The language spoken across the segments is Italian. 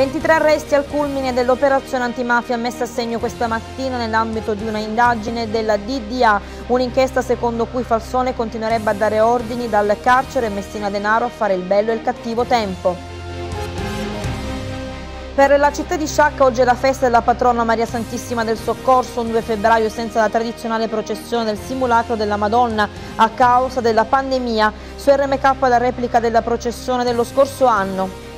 23 arresti al culmine dell'operazione antimafia messa a segno questa mattina nell'ambito di una indagine della DDA, un'inchiesta secondo cui Falsone continuerebbe a dare ordini dal carcere e Messina Denaro a fare il bello e il cattivo tempo. Per la città di Sciacca oggi è la festa della patrona Maria Santissima del Soccorso, un 2 febbraio senza la tradizionale processione del simulacro della Madonna a causa della pandemia su RMK la replica della processione dello scorso anno.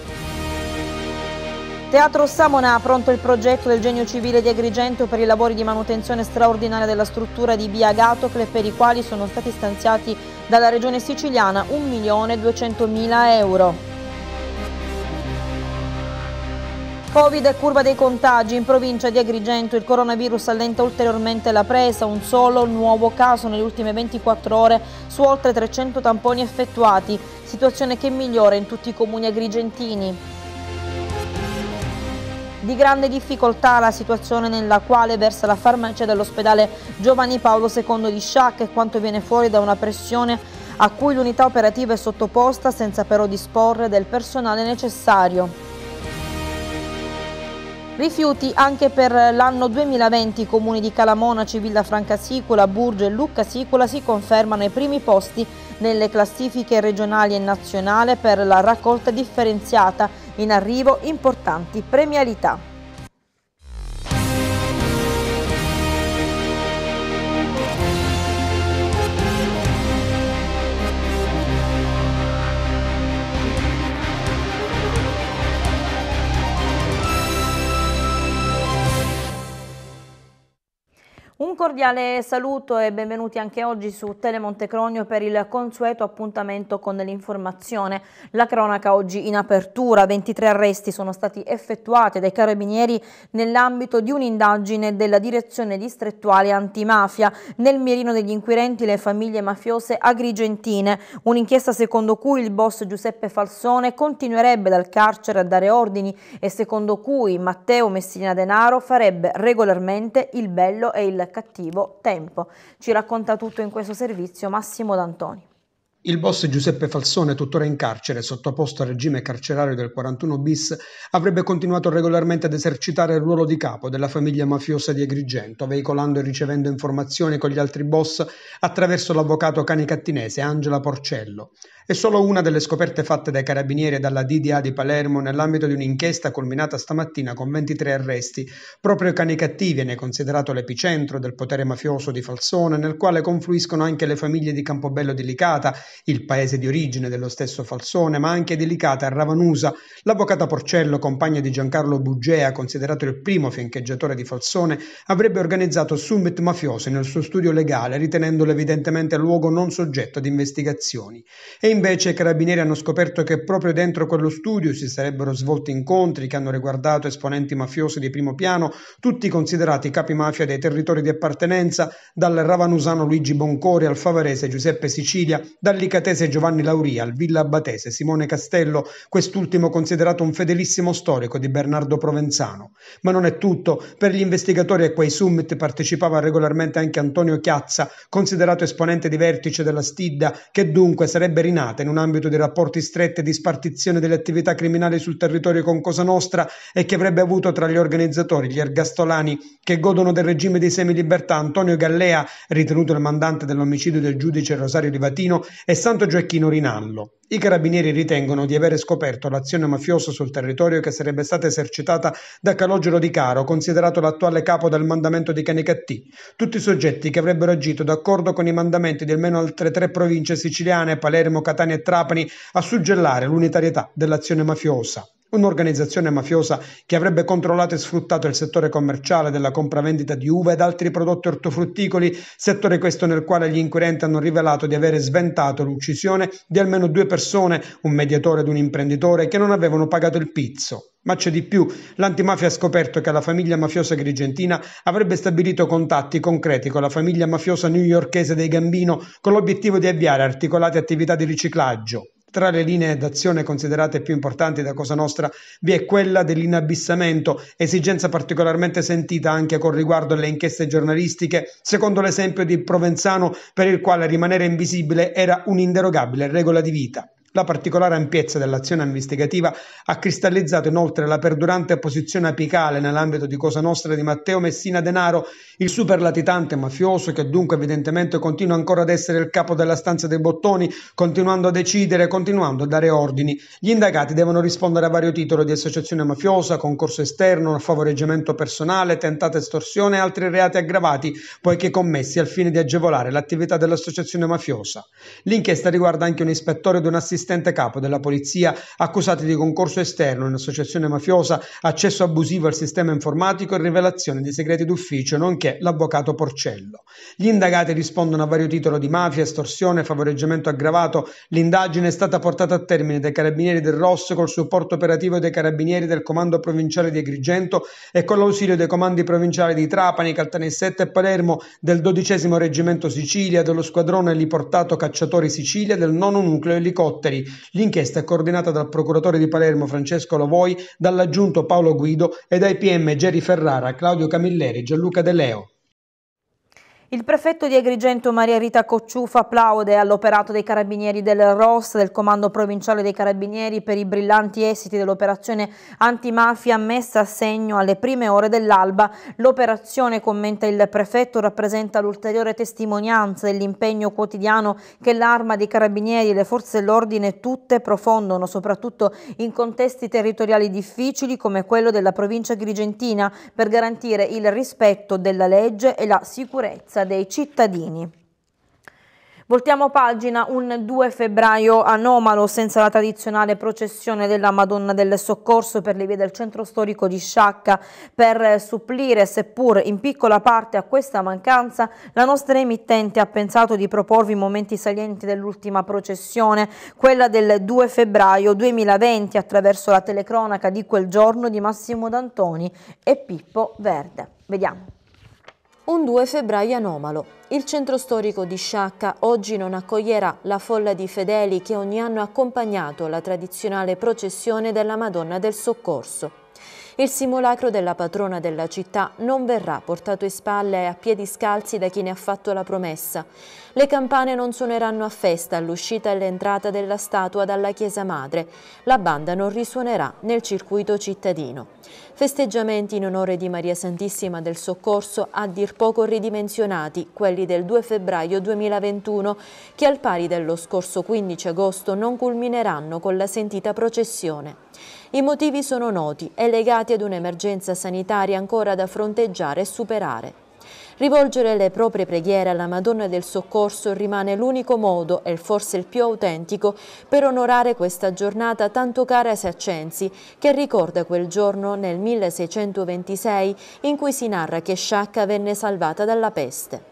Teatro Samona ha pronto il progetto del Genio Civile di Agrigento per i lavori di manutenzione straordinaria della struttura di via Gatocle per i quali sono stati stanziati dalla Regione Siciliana 1.200.000 euro. Covid e curva dei contagi. In provincia di Agrigento il coronavirus allenta ulteriormente la presa. Un solo nuovo caso nelle ultime 24 ore su oltre 300 tamponi effettuati. Situazione che migliora in tutti i comuni agrigentini. Di grande difficoltà la situazione nella quale versa la farmacia dell'ospedale Giovanni Paolo II di Sciacca e quanto viene fuori da una pressione a cui l'unità operativa è sottoposta senza però disporre del personale necessario. Rifiuti anche per l'anno 2020 i comuni di Calamona, Civilla Franca Sicula, Burge e Lucca Sicula si confermano ai primi posti nelle classifiche regionali e nazionale per la raccolta differenziata. In arrivo importanti premialità. Un cordiale saluto e benvenuti anche oggi su Telemontecronio per il consueto appuntamento con l'informazione. La cronaca oggi in apertura, 23 arresti sono stati effettuati dai carabinieri nell'ambito di un'indagine della direzione distrettuale antimafia nel mirino degli inquirenti le famiglie mafiose agrigentine, un'inchiesta secondo cui il boss Giuseppe Falsone continuerebbe dal carcere a dare ordini e secondo cui Matteo Messina Denaro farebbe regolarmente il bello e il cattivo tempo. Ci racconta tutto in questo servizio Massimo D'Antoni. Il boss Giuseppe Falsone, tuttora in carcere, sottoposto al regime carcerario del 41 bis, avrebbe continuato regolarmente ad esercitare il ruolo di capo della famiglia mafiosa di Agrigento, veicolando e ricevendo informazioni con gli altri boss attraverso l'avvocato cani cattinese Angela Porcello. È solo una delle scoperte fatte dai carabinieri e dalla DDA di Palermo nell'ambito di un'inchiesta culminata stamattina con 23 arresti. Proprio Cani Cattivi viene considerato l'epicentro del potere mafioso di Falsone, nel quale confluiscono anche le famiglie di Campobello di Licata, il paese di origine dello stesso Falsone, ma anche di Licata a Ravanusa. L'avvocata Porcello, compagna di Giancarlo Bugea, considerato il primo fiancheggiatore di Falsone, avrebbe organizzato summit mafiosi nel suo studio legale, ritenendolo evidentemente luogo non soggetto ad investigazioni. E invece i carabinieri hanno scoperto che proprio dentro quello studio si sarebbero svolti incontri che hanno riguardato esponenti mafiosi di primo piano, tutti considerati capi mafia dei territori di appartenenza, dal ravanusano Luigi Boncori al favarese Giuseppe Sicilia, dall'icatese Giovanni Lauria al villa abbatese Simone Castello, quest'ultimo considerato un fedelissimo storico di Bernardo Provenzano. Ma non è tutto, per gli investigatori a quei summit partecipava regolarmente anche Antonio Chiazza, considerato esponente di vertice della Stidda, che dunque sarebbe rinato coordinata in un ambito di rapporti stretti e di spartizione delle attività criminali sul territorio con Cosa Nostra e che avrebbe avuto tra gli organizzatori gli ergastolani che godono del regime di semilibertà Antonio Gallea, ritenuto il mandante dell'omicidio del giudice Rosario Rivatino, e Santo Gioacchino Rinallo. I carabinieri ritengono di aver scoperto l'azione mafiosa sul territorio che sarebbe stata esercitata da Calogero Di Caro, considerato l'attuale capo del mandamento di Canicattì. Tutti i soggetti che avrebbero agito d'accordo con i mandamenti di almeno altre tre province siciliane, Palermo, Catania e Trapani, a suggellare l'unitarietà dell'azione mafiosa. Un'organizzazione mafiosa che avrebbe controllato e sfruttato il settore commerciale della compravendita di uva ed altri prodotti ortofrutticoli, settore questo nel quale gli inquirenti hanno rivelato di avere sventato l'uccisione di almeno due persone, un mediatore ed un imprenditore, che non avevano pagato il pizzo. Ma c'è di più, l'antimafia ha scoperto che la famiglia mafiosa grigentina avrebbe stabilito contatti concreti con la famiglia mafiosa newyorchese dei Gambino con l'obiettivo di avviare articolate attività di riciclaggio. Tra le linee d'azione considerate più importanti da Cosa Nostra vi è quella dell'inabissamento, esigenza particolarmente sentita anche con riguardo alle inchieste giornalistiche, secondo l'esempio di Provenzano per il quale rimanere invisibile era un'inderogabile regola di vita. La particolare ampiezza dell'azione investigativa ha cristallizzato inoltre la perdurante posizione apicale nell'ambito di Cosa Nostra di Matteo Messina Denaro, il super latitante mafioso che dunque evidentemente continua ancora ad essere il capo della stanza dei bottoni, continuando a decidere, continuando a dare ordini. Gli indagati devono rispondere a vario titolo di associazione mafiosa, concorso esterno, favoreggiamento personale, tentata estorsione e altri reati aggravati, poiché commessi al fine di agevolare l'attività dell'associazione mafiosa. L'inchiesta riguarda anche un ispettore di un assistente assistente capo della polizia accusati di concorso esterno in associazione mafiosa, accesso abusivo al sistema informatico e rivelazione di segreti d'ufficio, nonché l'avvocato Porcello. Gli indagati rispondono a vario titolo di mafia, estorsione, favoreggiamento aggravato. L'indagine è stata portata a termine dai carabinieri del ROS col supporto operativo dei carabinieri del comando provinciale di Agrigento e con l'ausilio dei comandi provinciali di Trapani, Caltanissetta e Palermo, del 12 Reggimento Sicilia, dello squadrone eliportato Cacciatori Sicilia, del nono Nucleo Elicotteri Vesperi, l'inchiesta è coordinata dal procuratore di Palermo Francesco Lovoi, dall'aggiunto Paolo Guido e dai PM Geri Ferrara, Claudio Camilleri, e Gianluca De Leo. Il prefetto di Agrigento Maria Rita Cocciufa applaude all'operato dei carabinieri del ROS, del Comando Provinciale dei Carabinieri, per i brillanti esiti dell'operazione antimafia messa a segno alle prime ore dell'alba. L'operazione, commenta il prefetto, rappresenta l'ulteriore testimonianza dell'impegno quotidiano che l'arma dei carabinieri e le forze dell'ordine tutte profondono, soprattutto in contesti territoriali difficili come quello della provincia agrigentina, per garantire il rispetto della legge e la sicurezza vita dei cittadini. Voltiamo pagina, un 2 febbraio anomalo senza la tradizionale processione della Madonna del Soccorso per le vie del centro storico di Sciacca per supplire, seppur in piccola parte, a questa mancanza, la nostra emittente ha pensato di proporvi i momenti salienti dell'ultima processione, quella del 2 febbraio 2020 attraverso la telecronaca di quel giorno di Massimo D'Antoni e Pippo Verde. Vediamo. Un 2 febbraio anomalo. Il centro storico di Sciacca oggi non accoglierà la folla di fedeli che ogni anno ha accompagnato la tradizionale processione della Madonna del Soccorso. Il simulacro della patrona della città non verrà portato in spalle e a piedi scalzi da chi ne ha fatto la promessa. Le campane non suoneranno a festa all'uscita e all'entrata della statua dalla Chiesa Madre. La banda non risuonerà nel circuito cittadino. Festeggiamenti in onore di Maria Santissima del Soccorso a dir poco ridimensionati, quelli del 2 febbraio 2021, che al pari dello scorso 15 agosto non culmineranno con la sentita processione. I motivi sono noti e legati ad un'emergenza sanitaria ancora da fronteggiare e superare. Rivolgere le proprie preghiere alla Madonna del Soccorso rimane l'unico modo e forse il più autentico per onorare questa giornata tanto cara ai Saccensi, che ricorda quel giorno nel 1626 in cui si narra che Sciacca venne salvata dalla peste.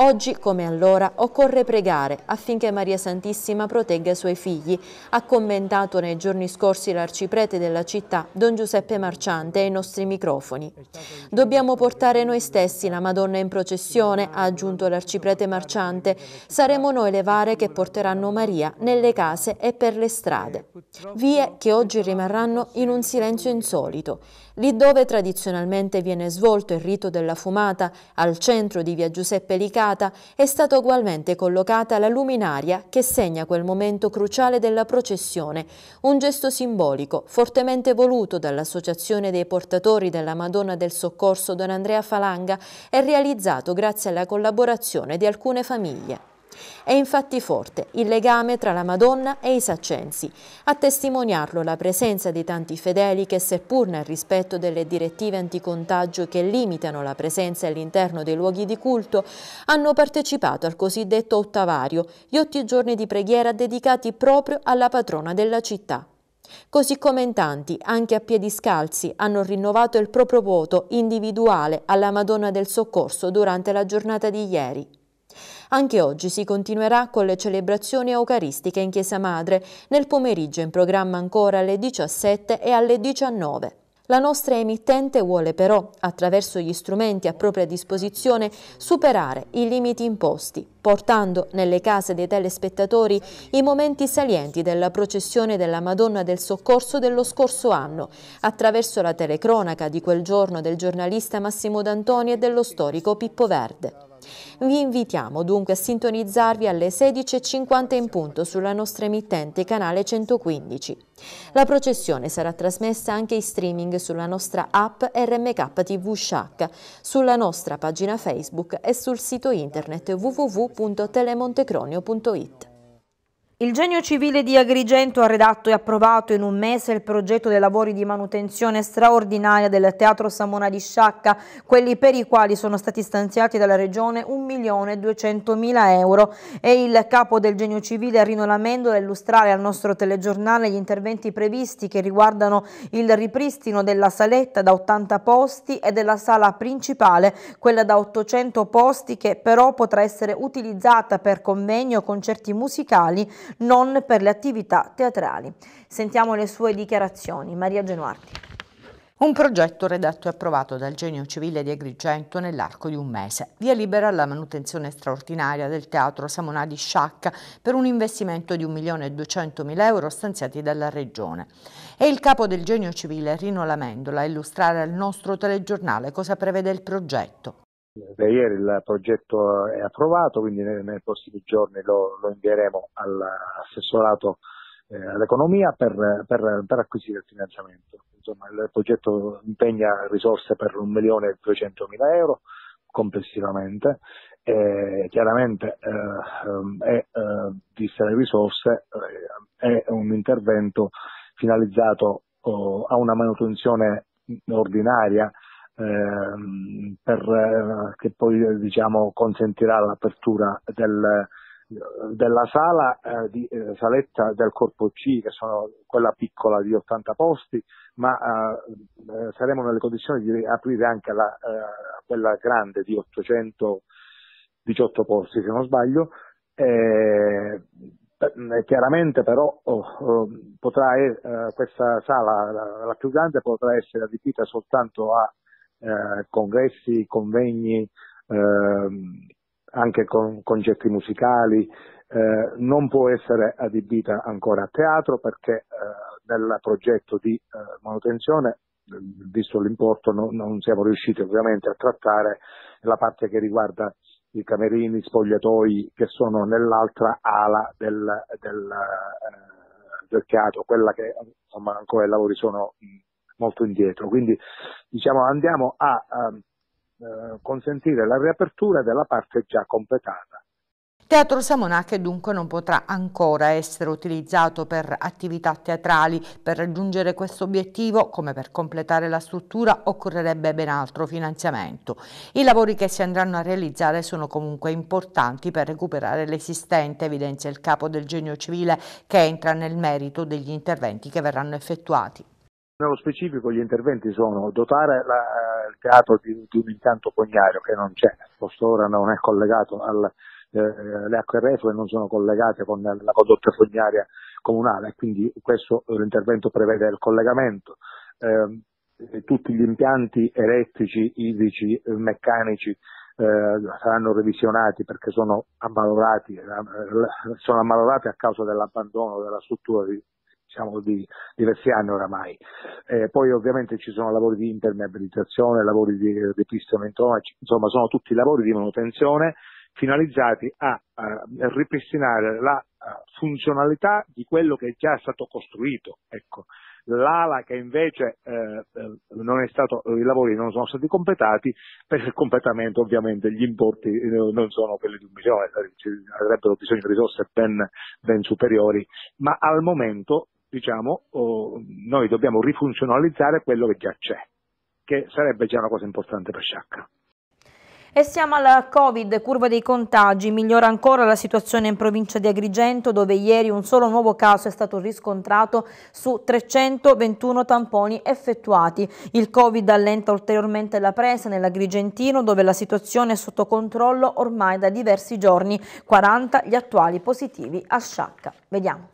Oggi, come allora, occorre pregare affinché Maria Santissima protegga i suoi figli, ha commentato nei giorni scorsi l'arciprete della città, Don Giuseppe Marciante, ai nostri microfoni. Dobbiamo portare noi stessi la Madonna in processione, ha aggiunto l'arciprete Marciante, saremo noi le vare che porteranno Maria nelle case e per le strade. Vie che oggi rimarranno in un silenzio insolito, Lì dove tradizionalmente viene svolto il rito della fumata, al centro di via Giuseppe Licata, è stata ugualmente collocata la luminaria che segna quel momento cruciale della processione, un gesto simbolico fortemente voluto dall'Associazione dei portatori della Madonna del Soccorso Don Andrea Falanga e realizzato grazie alla collaborazione di alcune famiglie. È infatti forte il legame tra la Madonna e i Saccensi, a testimoniarlo la presenza di tanti fedeli che seppur nel rispetto delle direttive anticontagio che limitano la presenza all'interno dei luoghi di culto, hanno partecipato al cosiddetto ottavario, gli otti giorni di preghiera dedicati proprio alla patrona della città. Così come in tanti, anche a piedi scalzi, hanno rinnovato il proprio voto individuale alla Madonna del Soccorso durante la giornata di ieri. Anche oggi si continuerà con le celebrazioni eucaristiche in Chiesa Madre, nel pomeriggio in programma ancora alle 17 e alle 19. La nostra emittente vuole però, attraverso gli strumenti a propria disposizione, superare i limiti imposti, portando nelle case dei telespettatori i momenti salienti della processione della Madonna del Soccorso dello scorso anno, attraverso la telecronaca di quel giorno del giornalista Massimo D'Antoni e dello storico Pippo Verde. Vi invitiamo dunque a sintonizzarvi alle 16.50 in punto sulla nostra emittente canale 115. La processione sarà trasmessa anche in streaming sulla nostra app RMK TV Shack, sulla nostra pagina Facebook e sul sito internet www.telemontecronio.it. Il Genio Civile di Agrigento ha redatto e approvato in un mese il progetto dei lavori di manutenzione straordinaria del Teatro Samona di Sciacca, quelli per i quali sono stati stanziati dalla Regione 1.200.000 euro. E il capo del Genio Civile, Rino Lamendo, a illustrare al nostro telegiornale gli interventi previsti che riguardano il ripristino della saletta da 80 posti e della sala principale, quella da 800 posti che però potrà essere utilizzata per convegno o concerti musicali non per le attività teatrali. Sentiamo le sue dichiarazioni. Maria Genuardi. Un progetto redatto e approvato dal genio civile di Agrigento nell'arco di un mese. Via libera alla manutenzione straordinaria del teatro Samonà di Sciacca per un investimento di 1.200.000 euro stanziati dalla Regione. È il capo del genio civile Rino Lamendola a illustrare al nostro telegiornale cosa prevede il progetto. Da ieri il progetto è approvato, quindi nei, nei prossimi giorni lo, lo invieremo all'assessorato eh, all'economia per, per, per, acquisire il finanziamento. Insomma, il progetto impegna risorse per 1.200.000 euro complessivamente. E chiaramente eh, ehm, eh, viste le risorse, eh, è un intervento finalizzato oh, a una manutenzione ordinaria Ehm, per, eh, che poi eh, diciamo, consentirà l'apertura del, della sala eh, di, eh, saletta del corpo C, che sono quella piccola di 80 posti, ma eh, saremo nelle condizioni di aprire anche la, quella grande di 818 posti, se non sbaglio. chiaramente però oh, oh potrà, questa sala, la, la più grande, potrà essere adibita soltanto a eh, congressi, convegni, eh, anche con concerti musicali, eh, non può essere adibita ancora a teatro perché eh, nel progetto di eh, manutenzione visto l'importo non, non siamo riusciti ovviamente a trattare la parte che riguarda i camerini, i spogliatoi che sono nell'altra ala del, del, del teatro, quella che insomma, ancora i lavori sono molto indietro. Quindi diciamo, andiamo a ehm, eh, consentire la riapertura della parte già completata. Teatro Samonac dunque non potrà ancora essere utilizzato per attività teatrali. Per raggiungere questo obiettivo, come per completare la struttura, occorrerebbe ben altro finanziamento. I lavori che si andranno a realizzare sono comunque importanti per recuperare l'esistente, evidenzia il capo del genio civile che entra nel merito degli interventi che verranno effettuati. Nello specifico gli interventi sono dotare la, eh, il teatro di, di, un impianto fognario che non c'è, quest'ora non è collegato alle eh, acque reflue non sono collegate con la condotta fognaria comunale, quindi questo eh, l'intervento prevede il collegamento. Ehm, eh, tutti gli impianti elettrici, idrici, eh, meccanici eh, saranno revisionati perché sono ammalorati, sono ammalorati a causa dell'abbandono della struttura di diciamo così, diversi anni oramai. Eh, poi ovviamente ci sono lavori di impermeabilizzazione, lavori di ripristino, insomma sono tutti lavori di manutenzione finalizzati a, a ripristinare la funzionalità di quello che è già stato costruito. Ecco. L'ala che invece eh, eh stato, i lavori non sono stati completati, per il completamento ovviamente gli importi eh, non sono quelli di un milione, eh, avrebbero bisogno di risorse ben, ben superiori, ma al momento diciamo, noi dobbiamo rifunzionalizzare quello che già c'è, che sarebbe già una cosa importante per Sciacca. E siamo alla Covid, curva dei contagi, migliora ancora la situazione in provincia di Agrigento dove ieri un solo nuovo caso è stato riscontrato su 321 tamponi effettuati. Il Covid allenta ulteriormente la presa nell'Agrigentino dove la situazione è sotto controllo ormai da diversi giorni, 40 gli attuali positivi a Sciacca. Vediamo.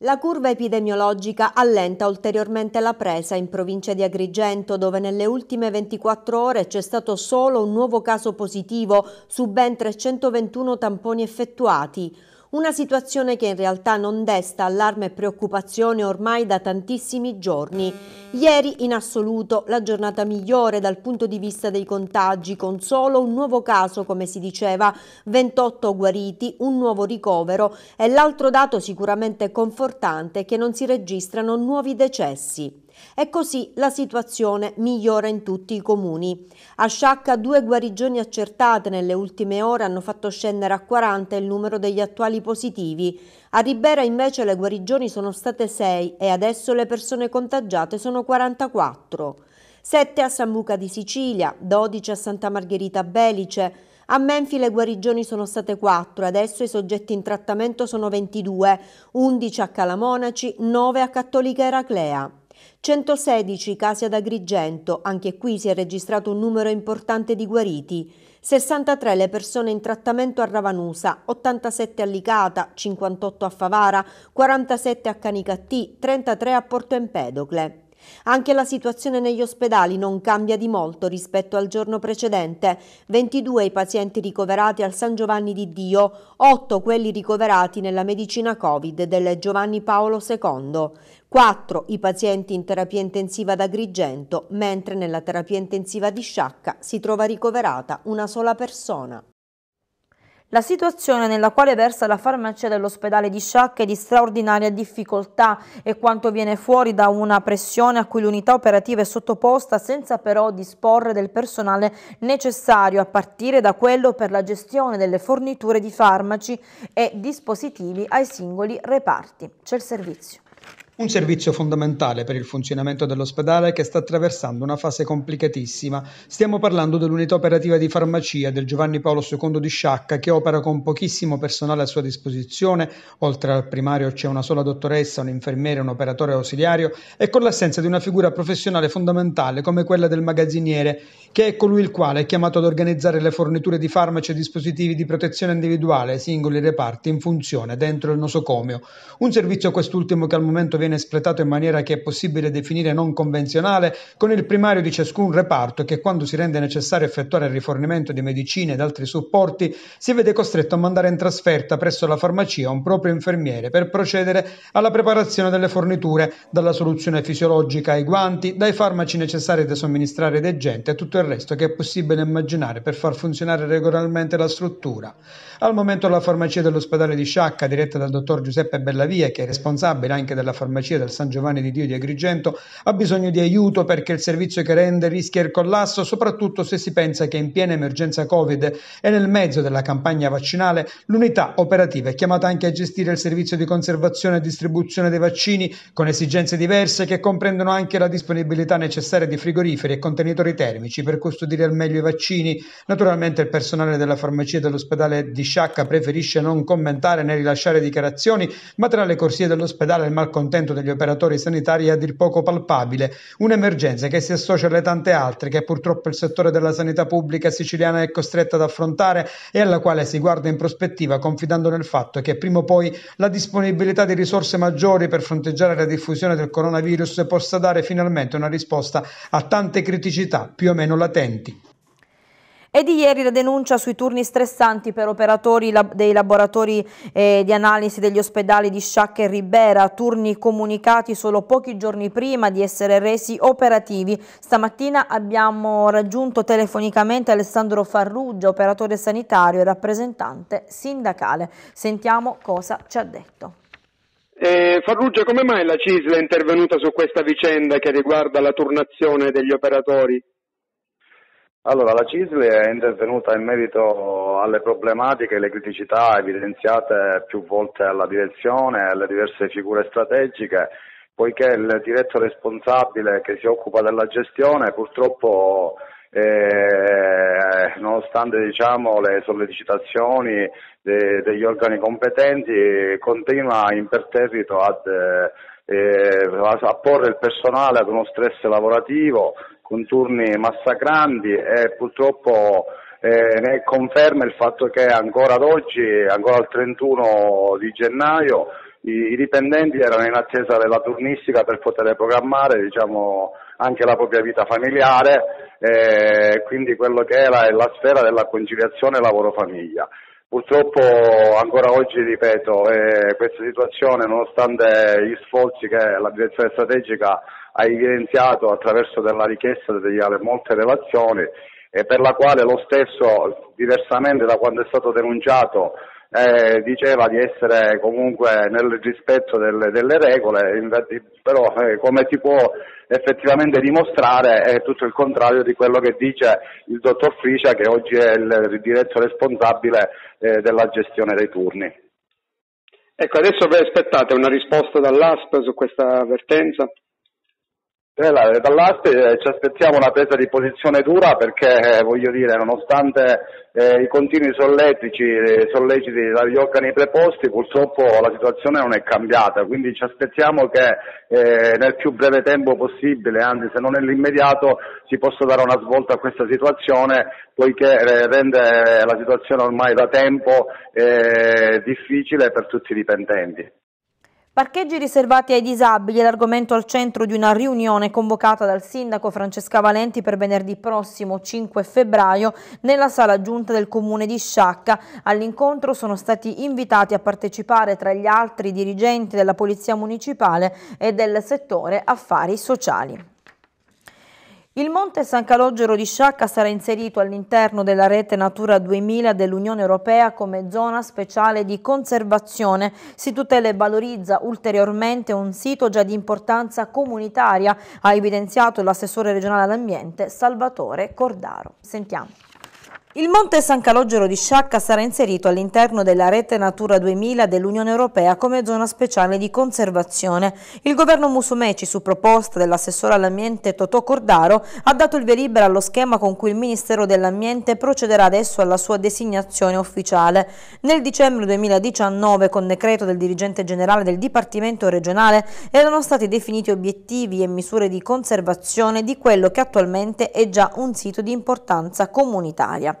La curva epidemiologica allenta ulteriormente la presa in provincia di Agrigento, dove nelle ultime 24 ore c'è stato solo un nuovo caso positivo su ben 321 tamponi effettuati. Una situazione che in realtà non desta allarme e preoccupazione ormai da tantissimi giorni. Ieri in assoluto la giornata migliore dal punto di vista dei contagi, con solo un nuovo caso, come si diceva, 28 guariti, un nuovo ricovero e l'altro dato sicuramente confortante è che non si registrano nuovi decessi. E così la situazione migliora in tutti i comuni. A Sciacca due guarigioni accertate nelle ultime ore hanno fatto scendere a 40 il numero degli attuali positivi. A Ribera invece le guarigioni sono state 6 e adesso le persone contagiate sono 44. 7 a San Buca di Sicilia, 12 a Santa Margherita Belice, a Menfi le guarigioni sono state 4, adesso i soggetti in trattamento sono 22, 11 a Calamonaci, 9 a Cattolica Eraclea. 116 casi ad Agrigento, anche qui si è registrato un numero importante di guariti. 63 le persone in trattamento a Ravanusa, 87 a Licata, 58 a Favara, 47 a Canicattì, 33 a Porto Empedocle. Anche la situazione negli ospedali non cambia di molto rispetto al giorno precedente. 22 i pazienti ricoverati al San Giovanni di Dio, 8 quelli ricoverati nella medicina Covid del Giovanni Paolo II. 4 i pazienti in terapia intensiva ad Agrigento, mentre nella terapia intensiva di Sciacca si trova ricoverata una sola persona. La situazione nella quale versa la farmacia dell'ospedale di Sciacca è di straordinaria difficoltà e quanto viene fuori da una pressione a cui l'unità operativa è sottoposta senza però disporre del personale necessario a partire da quello per la gestione delle forniture di farmaci e dispositivi ai singoli reparti. C'è il servizio. Un servizio fondamentale per il funzionamento dell'ospedale che sta attraversando una fase complicatissima. Stiamo parlando dell'unità operativa di farmacia del Giovanni Paolo II di Sciacca che opera con pochissimo personale a sua disposizione, oltre al primario c'è una sola dottoressa, un infermiere, un operatore ausiliario e con l'assenza di una figura professionale fondamentale come quella del magazziniere che è colui il quale è chiamato ad organizzare le forniture di farmaci e dispositivi di protezione individuale ai singoli reparti in funzione dentro il nosocomio, un servizio quest'ultimo che al momento viene espletato in maniera che è possibile definire non convenzionale con il primario di ciascun reparto che quando si rende necessario effettuare il rifornimento di medicine ed altri supporti si vede costretto a mandare in trasferta presso la farmacia un proprio infermiere per procedere alla preparazione delle forniture, dalla soluzione fisiologica ai guanti, dai farmaci necessari da somministrare ai degenti e tutto il resto che è possibile immaginare per far funzionare regolarmente la struttura. Al momento la farmacia dell'ospedale di Sciacca, diretta dal dottor Giuseppe Bellavia, che è responsabile anche della farmacia del San Giovanni di Dio di Agrigento, ha bisogno di aiuto perché il servizio che rende rischia il collasso, soprattutto se si pensa che in piena emergenza Covid e nel mezzo della campagna vaccinale l'unità operativa è chiamata anche a gestire il servizio di conservazione e distribuzione dei vaccini con esigenze diverse che comprendono anche la disponibilità necessaria di frigoriferi e contenitori termici per custodire al meglio i vaccini. Naturalmente il personale della farmacia dell'ospedale di Sciacca preferisce non commentare né rilasciare dichiarazioni, ma tra le corsie dell'ospedale il malcontento degli operatori sanitari è a dir poco palpabile, un'emergenza che si associa alle tante altre che purtroppo il settore della sanità pubblica siciliana è costretto ad affrontare e alla quale si guarda in prospettiva confidando nel fatto che prima o poi la disponibilità di risorse maggiori per fronteggiare la diffusione del coronavirus possa dare finalmente una risposta a tante criticità più o meno latenti. È di ieri la denuncia sui turni stressanti per operatori dei laboratori eh, di analisi degli ospedali di Sciacca e Ribera, turni comunicati solo pochi giorni prima di essere resi operativi. Stamattina abbiamo raggiunto telefonicamente Alessandro Farrugia, operatore sanitario e rappresentante sindacale. Sentiamo cosa ci ha detto. Eh, Farrugia, come mai la CISL è intervenuta su questa vicenda che riguarda la turnazione degli operatori? Allora, la CISL è intervenuta in merito alle problematiche e le criticità evidenziate più volte alla direzione e alle diverse figure strategiche, poiché il diretto responsabile che si occupa della gestione purtroppo eh, nonostante diciamo, le sollecitazioni de- degli organi competenti, continua imperterrito ad, eh, eh a porre il personale ad uno stress lavorativo con turni massacranti e purtroppo eh, ne conferma il fatto che ancora ad oggi, ancora al 31 di gennaio, i, i dipendenti erano in attesa della turnistica per poter programmare diciamo, anche la propria vita familiare, eh, quindi quello che era la sfera della conciliazione lavoro-famiglia. Purtroppo ancora oggi, ripeto, eh, questa situazione, nonostante gli sforzi che la direzione strategica ha evidenziato attraverso della richiesta di molte relazioni, e per la quale lo stesso, diversamente da quando è stato denunciato, eh, diceva di essere comunque nel rispetto delle, delle regole, infatti, però eh, come si può effettivamente dimostrare è tutto il contrario di quello che dice il dottor Fricia che oggi è il diretto responsabile eh, della gestione dei turni. Ecco, adesso voi aspettate una risposta dall'ASP su questa avvertenza? Eh, Dall'arte eh, ci aspettiamo una presa di posizione dura perché, eh, voglio dire, nonostante eh, i continui solletici, eh, solleciti dagli organi preposti, purtroppo la situazione non è cambiata, quindi ci aspettiamo che eh, nel più breve tempo possibile, anzi se non nell'immediato, si possa dare una svolta a questa situazione, poiché rende la situazione ormai da tempo difficile per tutti i dipendenti. Parcheggi riservati ai disabili è l'argomento al centro di una riunione convocata dal sindaco Francesca Valenti per venerdì prossimo 5 febbraio nella sala giunta del comune di Sciacca. All'incontro sono stati invitati a partecipare tra gli altri dirigenti della Polizia Municipale e del settore affari sociali. Il Monte San Calogero di Sciacca sarà inserito all'interno della rete Natura 2000 dell'Unione Europea come zona speciale di conservazione. Si tutela e valorizza ulteriormente un sito già di importanza comunitaria, ha evidenziato l'assessore regionale all'ambiente Salvatore Cordaro. Sentiamo. Il Monte San Calogero di Sciacca sarà inserito all'interno della rete Natura 2000 dell'Unione Europea come zona speciale di conservazione. Il governo Musumeci, su proposta dell'assessore all'ambiente Totò Cordaro, ha dato il via libera allo schema con cui il Ministero dell'Ambiente procederà adesso alla sua designazione ufficiale. Nel dicembre 2019, con decreto del dirigente generale del Dipartimento regionale, erano stati definiti obiettivi e misure di conservazione di quello che attualmente è già un sito di importanza comunitaria.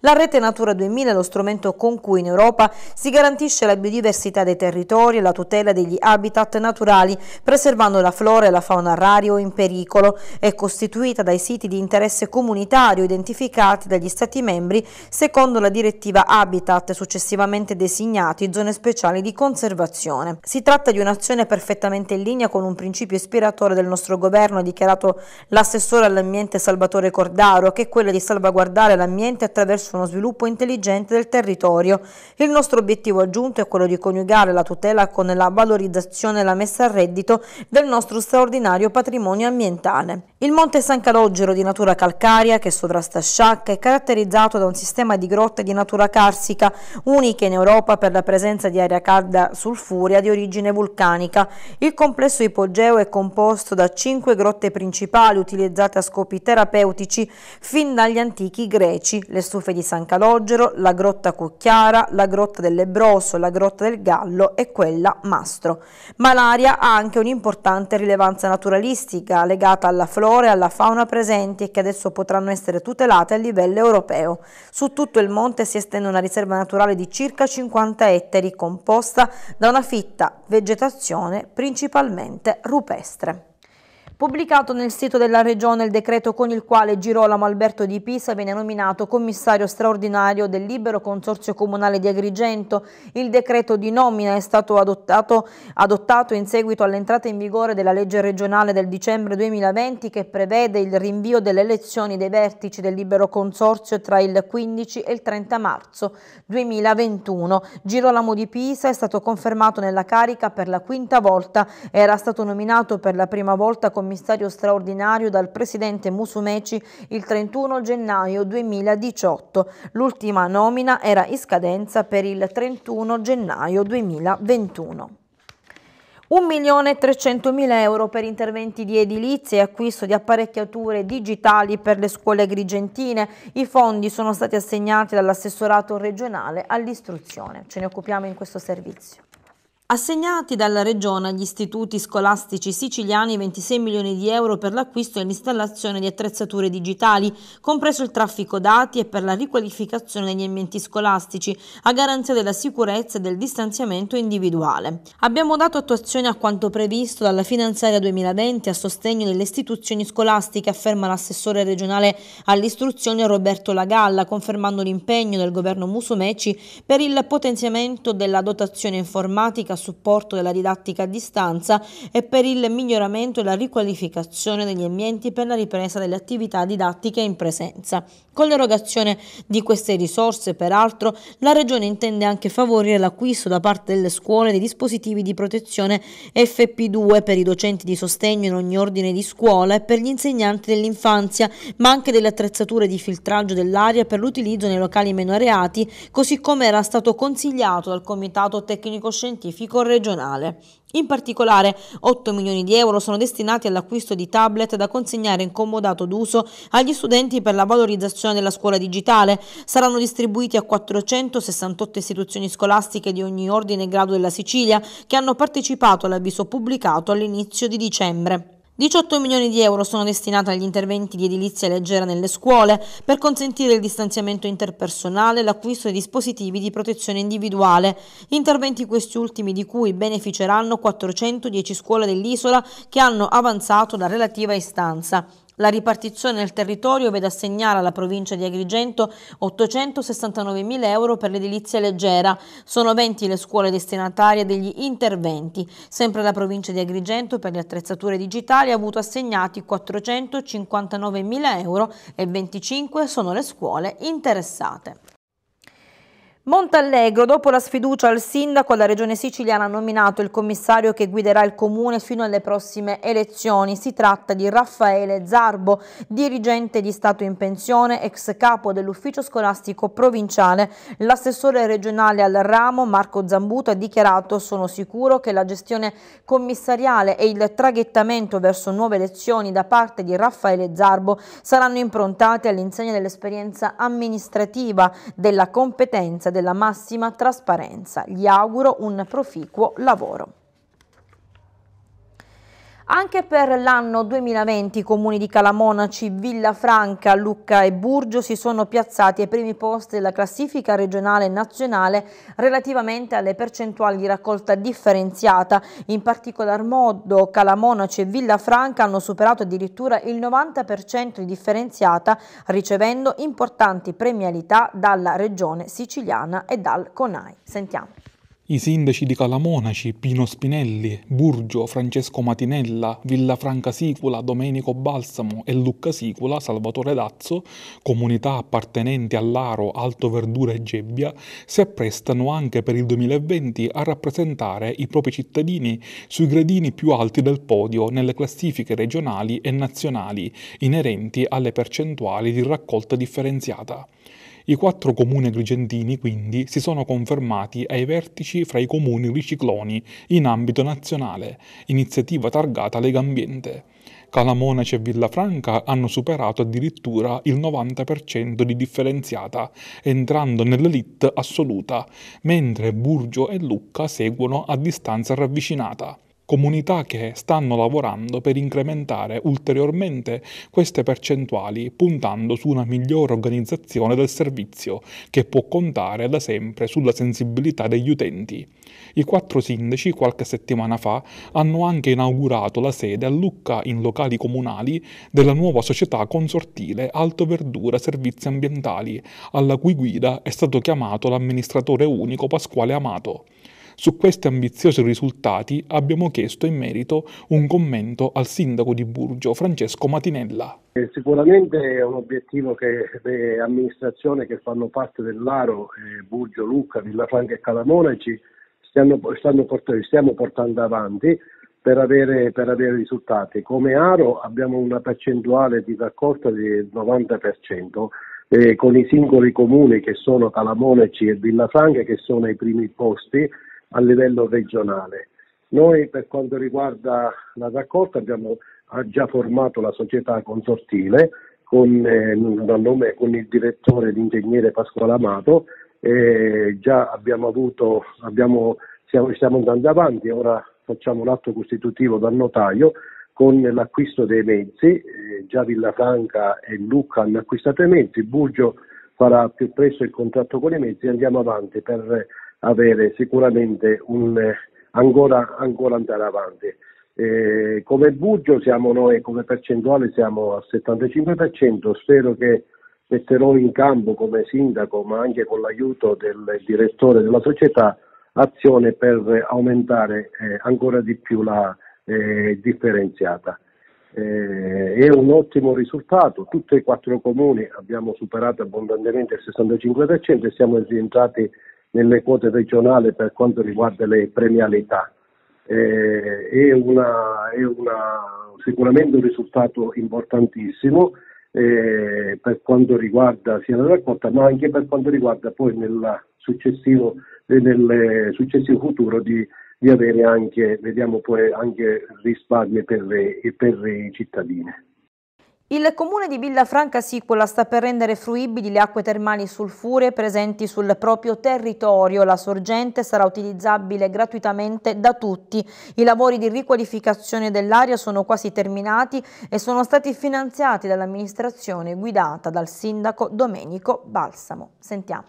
La rete Natura 2000 è lo strumento con cui in Europa si garantisce la biodiversità dei territori e la tutela degli habitat naturali, preservando la flora e la fauna rari o in pericolo. È costituita dai siti di interesse comunitario identificati dagli Stati membri secondo la direttiva Habitat, successivamente designati zone speciali di conservazione. Si tratta di un'azione perfettamente in linea con un principio ispiratore del nostro governo, ha dichiarato l'assessore all'ambiente Salvatore Cordaro, che è quello di salvaguardare l'ambiente attraverso verso uno sviluppo intelligente del territorio. Il nostro obiettivo aggiunto è quello di coniugare la tutela con la valorizzazione e la messa a reddito del nostro straordinario patrimonio ambientale. Il Monte San Calogero di natura calcarea che sovrasta Sciacca è caratterizzato da un sistema di grotte di natura carsica, uniche in Europa per la presenza di aria calda sulfurea di origine vulcanica. Il complesso ipogeo è composto da cinque grotte principali utilizzate a scopi terapeutici fin dagli antichi greci. Le stufe di di San Calogero, la grotta Cucchiara, la grotta dell'Ebroso, la grotta del Gallo e quella Mastro. Ma l'area ha anche un'importante rilevanza naturalistica legata alla flora e alla fauna presenti e che adesso potranno essere tutelate a livello europeo. Su tutto il monte si estende una riserva naturale di circa 50 ettari composta da una fitta vegetazione principalmente rupestre. Pubblicato nel sito della Regione il decreto con il quale Girolamo Alberto di Pisa viene nominato commissario straordinario del libero consorzio comunale di Agrigento. Il decreto di nomina è stato adottato, adottato in seguito all'entrata in vigore della legge regionale del dicembre 2020 che prevede il rinvio delle elezioni dei vertici del libero consorzio tra il 15 e il 30 marzo 2021. Girolamo di Pisa è stato confermato nella carica per la quinta volta, era stato nominato per la prima volta come commissario straordinario dal presidente Musumeci il 31 gennaio 2018. L'ultima nomina era in scadenza per il 31 gennaio 2021. 1.300.000 euro per interventi di edilizia e acquisto di apparecchiature digitali per le scuole grigentine. I fondi sono stati assegnati dall'assessorato regionale all'istruzione. Ce ne occupiamo in questo servizio. Assegnati dalla Regione agli istituti scolastici siciliani 26 milioni di euro per l'acquisto e l'installazione di attrezzature digitali, compreso il traffico dati e per la riqualificazione degli ambienti scolastici, a garanzia della sicurezza e del distanziamento individuale. Abbiamo dato attuazione a quanto previsto dalla finanziaria 2020 a sostegno delle istituzioni scolastiche, afferma l'assessore regionale all'istruzione Roberto Lagalla, confermando l'impegno del governo Musumeci per il potenziamento della dotazione informatica a supporto della didattica a distanza e per il miglioramento e la riqualificazione degli ambienti per la ripresa delle attività didattiche in presenza. Con l'erogazione di queste risorse, peraltro, la Regione intende anche favorire l'acquisto da parte delle scuole dei dispositivi di protezione FP2 per i docenti di sostegno in ogni ordine di scuola e per gli insegnanti dell'infanzia, ma anche delle attrezzature di filtraggio dell'aria per l'utilizzo nei locali meno areati, così come era stato consigliato dal Comitato Tecnico Scientifico scientifico regionale. In particolare, 8 milioni di euro sono destinati all'acquisto di tablet da consegnare in comodato d'uso agli studenti per la valorizzazione della scuola digitale. Saranno distribuiti a 468 istituzioni scolastiche di ogni ordine e grado della Sicilia che hanno partecipato all'avviso pubblicato all'inizio di dicembre. 18 milioni di euro sono destinati agli interventi di edilizia leggera nelle scuole per consentire il distanziamento interpersonale, e l'acquisto di dispositivi di protezione individuale, interventi questi ultimi di cui beneficeranno 410 scuole dell'isola che hanno avanzato la relativa istanza. La ripartizione del territorio vede assegnare alla provincia di Agrigento 869.000 euro per l'edilizia leggera. Sono 20 le scuole destinatarie degli interventi. Sempre la provincia di Agrigento per le attrezzature digitali ha avuto assegnati 459.000 euro e 25 sono le scuole interessate. Montallegro, dopo la sfiducia al sindaco, la regione siciliana ha nominato il commissario che guiderà il comune fino alle prossime elezioni. Si tratta di Raffaele Zarbo, dirigente di Stato in pensione, ex capo dell'ufficio scolastico provinciale. L'assessore regionale al ramo, Marco Zambuto, ha dichiarato sono sicuro che la gestione commissariale e il traghettamento verso nuove elezioni da parte di Raffaele Zarbo saranno improntate all'insegna dell'esperienza amministrativa, della competenza, della massima trasparenza. Gli auguro un proficuo lavoro. Anche per l'anno 2020 i comuni di Calamonaci, Villafranca, Lucca e Burgio si sono piazzati ai primi posti della classifica regionale e nazionale relativamente alle percentuali di raccolta differenziata. In particolar modo Calamonaci e Villafranca hanno superato addirittura il 90% di differenziata ricevendo importanti premialità dalla regione siciliana e dal CONAI. Sentiamo. I sindaci di Calamonaci, Pino Spinelli, Burgio, Francesco Matinella, Villafranca Sicula, Domenico Balsamo e Lucca Sicula, Salvatore Dazzo, comunità appartenenti all'Aro, Alto Verdura e Gebbia, si apprestano anche per il 2020 a rappresentare i propri cittadini sui gradini più alti del podio nelle classifiche regionali e nazionali inerenti alle percentuali di raccolta differenziata. I quattro comuni agrigentini quindi si sono confermati ai vertici fra i comuni ricicloni in ambito nazionale, iniziativa targata Legambiente. Calamonaci e Villafranca hanno superato addirittura il 90% di differenziata, entrando nell'elite assoluta, mentre Burgio e Lucca seguono a distanza ravvicinata comunità che stanno lavorando per incrementare ulteriormente queste percentuali puntando su una migliore organizzazione del servizio che può contare da sempre sulla sensibilità degli utenti. I quattro sindaci qualche settimana fa hanno anche inaugurato la sede a Lucca in locali comunali della nuova società consortile Alto Verdura Servizi Ambientali, alla cui guida è stato chiamato l'amministratore unico Pasquale Amato. Su questi ambiziosi risultati abbiamo chiesto in merito un commento al sindaco di Burgio, Francesco Matinella. Eh, sicuramente è un obiettivo che le amministrazioni che fanno parte dell'Aro, eh, Burgio, Lucca, Villafranca e Calamonaci, stanno, stanno portando, stiamo portando avanti per avere, per avere, risultati. Come Aro abbiamo una percentuale di raccolta del 90%, eh, con i singoli comuni che sono Calamoneci e Villafranca che sono i primi posti a livello regionale. Noi per quanto riguarda la raccolta abbiamo già formato la società consortile con, eh, nome, con il direttore l'ingegnere Pasquale Amato, eh, già abbiamo avuto, abbiamo, siamo, stiamo andando avanti, ora facciamo l'atto costitutivo dal notaio con l'acquisto dei mezzi, eh, già Villafranca e Lucca hanno acquistato i mezzi, Burgio farà più presto il contratto con i mezzi e andiamo avanti per avere sicuramente un, eh, ancora, ancora andare avanti. Eh, come Buggio siamo noi, come percentuale siamo al 75%, spero che metterò in campo come sindaco, ma anche con l'aiuto del direttore della società, azione per aumentare eh, ancora di più la eh, differenziata. Eh, è un ottimo risultato, tutti e quattro comuni abbiamo superato abbondantemente il 65% e siamo rientrati nelle quote regionali per quanto riguarda le premialità. Eh, è, una, è una, sicuramente un risultato importantissimo eh, per quanto riguarda sia la raccolta ma anche per quanto riguarda poi nel successivo, eh, nel successivo futuro di, di avere anche, anche risparmi per, per i cittadini. Il comune di Villafranca Sicuola sta per rendere fruibili le acque termali sulfure presenti sul proprio territorio. La sorgente sarà utilizzabile gratuitamente da tutti. I lavori di riqualificazione dell'area sono quasi terminati e sono stati finanziati dall'amministrazione guidata dal sindaco Domenico Balsamo. Sentiamo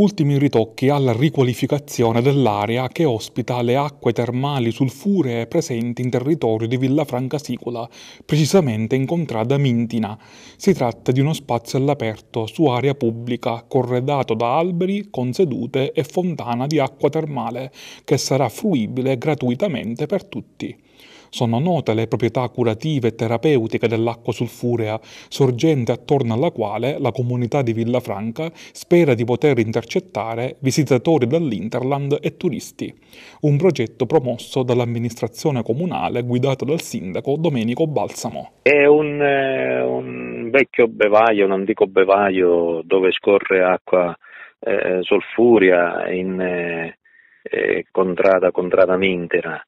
ultimi ritocchi alla riqualificazione dell'area che ospita le acque termali sulfuree presenti in territorio di Villafranca Sicola, precisamente in contrada Mintina. Si tratta di uno spazio all'aperto su area pubblica, corredato da alberi, con sedute e fontana di acqua termale, che sarà fruibile gratuitamente per tutti. Sono note le proprietà curative e terapeutiche dell'acqua sulfurea, sorgente attorno alla quale la comunità di Villafranca spera di poter intercettare visitatori dall'Interland e turisti. Un progetto promosso dall'amministrazione comunale guidato dal sindaco Domenico Balsamo. È un, eh, un vecchio bevaio, un antico bevaio dove scorre acqua eh, solfuria in, eh, eh contrada, contrada mintera.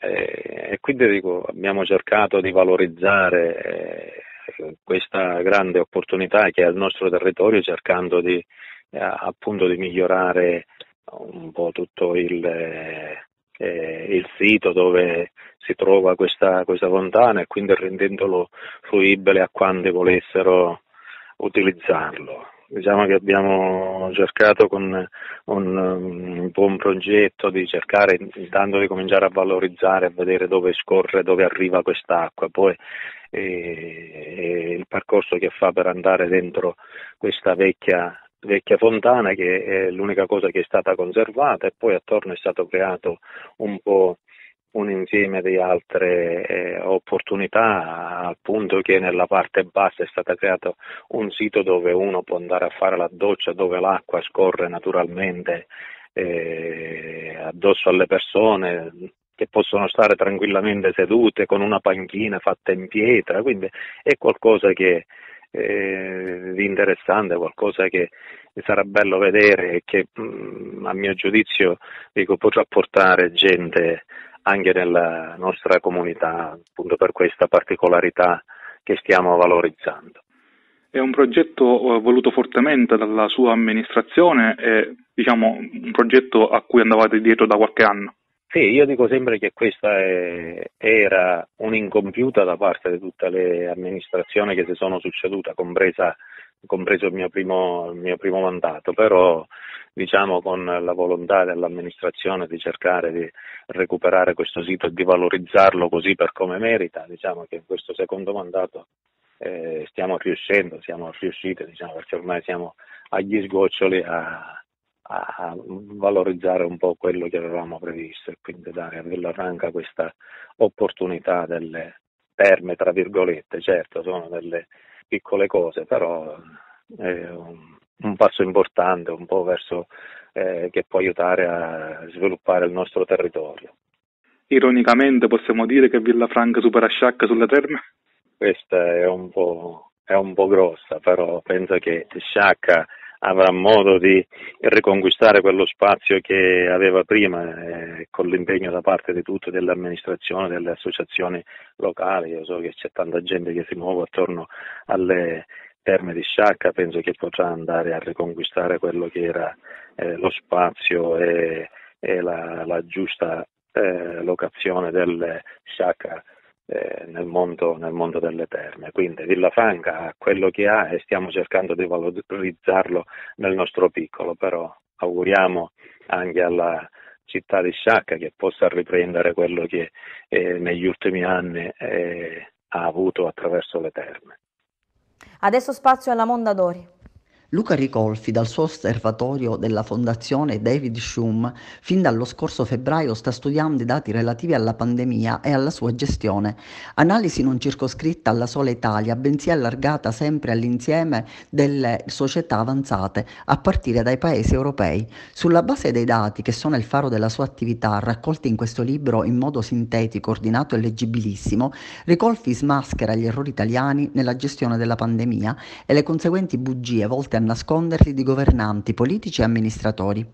Eh, e quindi dico, abbiamo cercato di valorizzare eh, questa grande opportunità che è il nostro territorio cercando di, eh, appunto, di migliorare un po' tutto il, eh, il sito dove si trova questa, questa, fontana e quindi rendendolo fruibile a quanti volessero utilizzarlo. Diciamo che abbiamo cercato con un, un buon progetto di cercare intanto di cominciare a valorizzare, a vedere dove scorre, dove arriva quest'acqua, poi eh, eh, il percorso che fa per andare dentro questa vecchia vecchia fontana che è l'unica cosa che è stata conservata e poi attorno è stato creato un po' un insieme di altre eh, opportunità al punto che nella parte bassa è stato creato un sito dove uno può andare a fare la doccia dove l'acqua scorre naturalmente eh, addosso alle persone che possono stare tranquillamente sedute con una panchina fatta in pietra, quindi è qualcosa che eh, di interessante, qualcosa che sarà bello vedere e che mh, mm, a mio giudizio dico, potrà portare gente anche nella nostra comunità, appunto per questa particolarità che stiamo valorizzando. È un progetto eh, voluto fortemente dalla sua amministrazione e diciamo un progetto a cui andavate dietro da qualche anno. Sì, io dico sempre che questa è, era un'incompiuta da parte di tutte le amministrazioni che si sono succedute, compresa compreso il mio primo, il mio primo mandato, però diciamo con la volontà dell'amministrazione di cercare di recuperare questo sito e di valorizzarlo così per come merita, diciamo che in questo secondo mandato eh, stiamo riuscendo, siamo riusciti, diciamo, perché ormai siamo agli sgoccioli a, a valorizzare un po' quello che avevamo previsto e quindi dare a Villa Franca questa opportunità delle terme, tra virgolette, certo sono delle piccole cose, però è eh, un, un passo importante un po' verso eh, che può aiutare a sviluppare il nostro territorio. Ironicamente possiamo dire che Villafranca supera Sciacca sulle terme? Questa è un po', è un po grossa, però penso che Sciacca avrà modo di riconquistare quello spazio che aveva prima eh, con l'impegno da parte di tutte, dell'amministrazione, delle associazioni locali, io so che c'è tanta gente che si muove attorno alle terme di sciacca, penso che potrà andare a riconquistare quello che era eh, lo spazio e, e la, la, giusta eh, locazione del sciacca eh, nel, mondo, nel, mondo, delle terme. Quindi Villa Franca ha quello che ha e stiamo cercando di valorizzarlo nel nostro piccolo, però auguriamo anche alla città di Sciacca che possa riprendere quello che eh, negli ultimi anni eh, ha avuto attraverso le terme. Adesso spazio alla Mondadori. Luca Ricolfi, dal suo osservatorio della Fondazione David Schum, fin dallo scorso febbraio sta studiando i dati relativi alla pandemia e alla sua gestione. Analisi non circoscritta alla sola Italia, bensì allargata sempre all'insieme delle società avanzate, a partire dai paesi europei. Sulla base dei dati, che sono il faro della sua attività, raccolti in questo libro in modo sintetico, ordinato e leggibilissimo, Ricolfi smaschera gli errori italiani nella gestione della pandemia e le conseguenti bugie volte a a nascondersi di governanti, politici e amministratori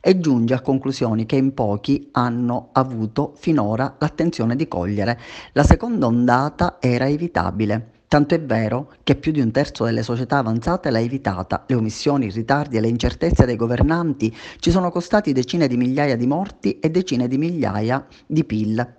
e giunge a conclusioni che in pochi hanno avuto finora l'attenzione di cogliere. La seconda ondata era evitabile. Tanto è vero che più di un terzo delle società avanzate l'ha evitata. Le omissioni, i ritardi e le incertezze dei governanti ci sono costati decine di migliaia di morti e decine di migliaia di PIL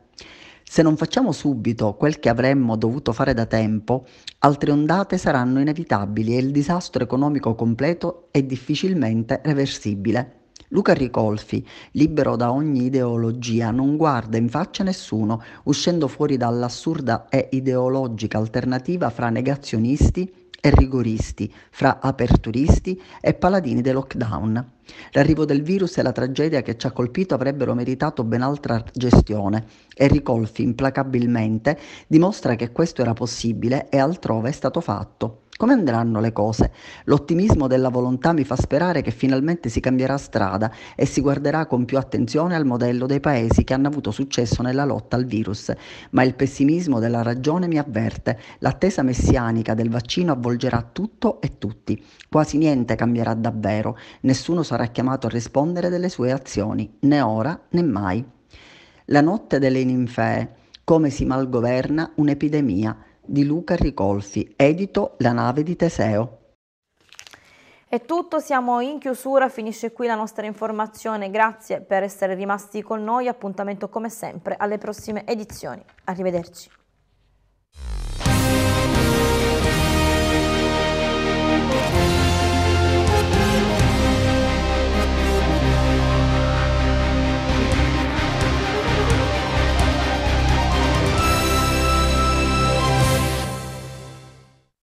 se non facciamo subito quel che avremmo dovuto fare da tempo, altre ondate saranno inevitabili e il disastro economico completo è difficilmente reversibile. Luca Ricolfi, libero da ogni ideologia, non guarda in faccia nessuno, uscendo fuori dall'assurda e ideologica alternativa fra negazionisti e rigoristi, fra aperturisti e paladini del lockdown. L'arrivo del virus e la tragedia che ci ha colpito avrebbero meritato ben altra gestione e Ricolfi implacabilmente dimostra che questo era possibile e altrove è stato fatto. Come andranno le cose? L'ottimismo della volontà mi fa sperare che finalmente si cambierà strada e si guarderà con più attenzione al modello dei paesi che hanno avuto successo nella lotta al virus, ma il pessimismo della ragione mi avverte. L'attesa messianica del vaccino avvolgerà tutto e tutti. Quasi niente cambierà davvero, nessuno sarà chiamato a rispondere delle sue azioni, né ora né mai. La notte delle ninfee, come si malgoverna un'epidemia di Luca Ricolfi, edito La nave di Teseo. È tutto, siamo in chiusura, finisce qui la nostra informazione, grazie per essere rimasti con noi, appuntamento come sempre alle prossime edizioni, arrivederci.